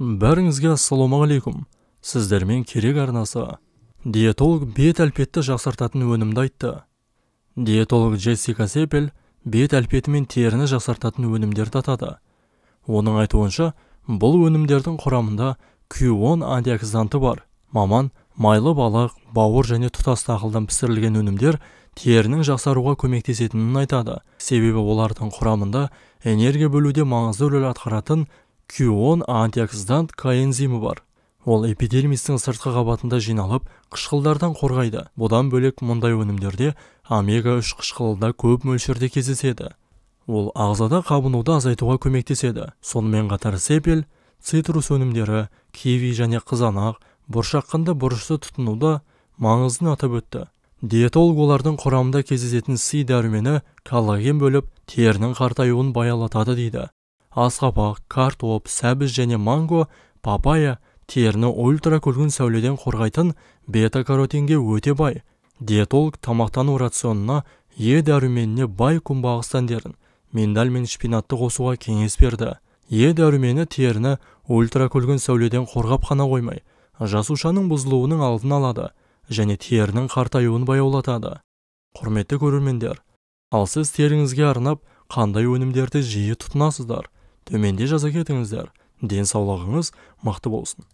бәріңізге ассалаумағалейкум сіздермен керек арнасы диетолог бет әлпетті жақсартатын өнімді айтты диетолог джессика Сепел бет әлпеті мен теріні жақсартатын өнімдерді атады оның айтуынша бұл өнімдердің құрамында Q10 антиоксиданты бар маман майлы балық бауыр және тұтас дақылдан пісірілген өнімдер терінің жақсаруға көмектесетінін айтады себебі олардың құрамында энергия бөлуде маңызды рөл атқаратын Q10 антиоксидант коэнзимі бар. Ол эпидермистің сыртқы қабатында жиналып, қышқылдардан қорғайды. Бұдан бөлек мұндай өнімдерде омега-3 қышқылы көп мөлшерде кездеседі. Ол ағзада қабынуды азайтуға көмектеседі. Сонымен қатар сепел, цитрус өнімдері, киви және қызанақ, бұршаққанда бұрышты тұтынуда маңызын атап өтті. Диетолог олардың құрамында кездесетін С дәрумені коллаген бөліп, терінің қартаюын баялатады дейді асқабақ картоп сәбіз және манго папайя теріні ультракүлгін сәуледен қорғайтын бета каротинге өте бай диетолог тамақтану рационына е дәруменіне бай күнбағыс дәндерін миндаль мен шпинатты қосуға кеңес берді е дәрумені теріні ультракүлгін сәуледен қорғап қана қоймай жасушаның бұзылуының алдын алады және терінің қартаюын баяулатады құрметті көрермендер ал сіз теріңізге арнап қандай өнімдерді жиі тұтынасыздар төменде жаза кетіңіздер денсаулығыңыз мықты болсын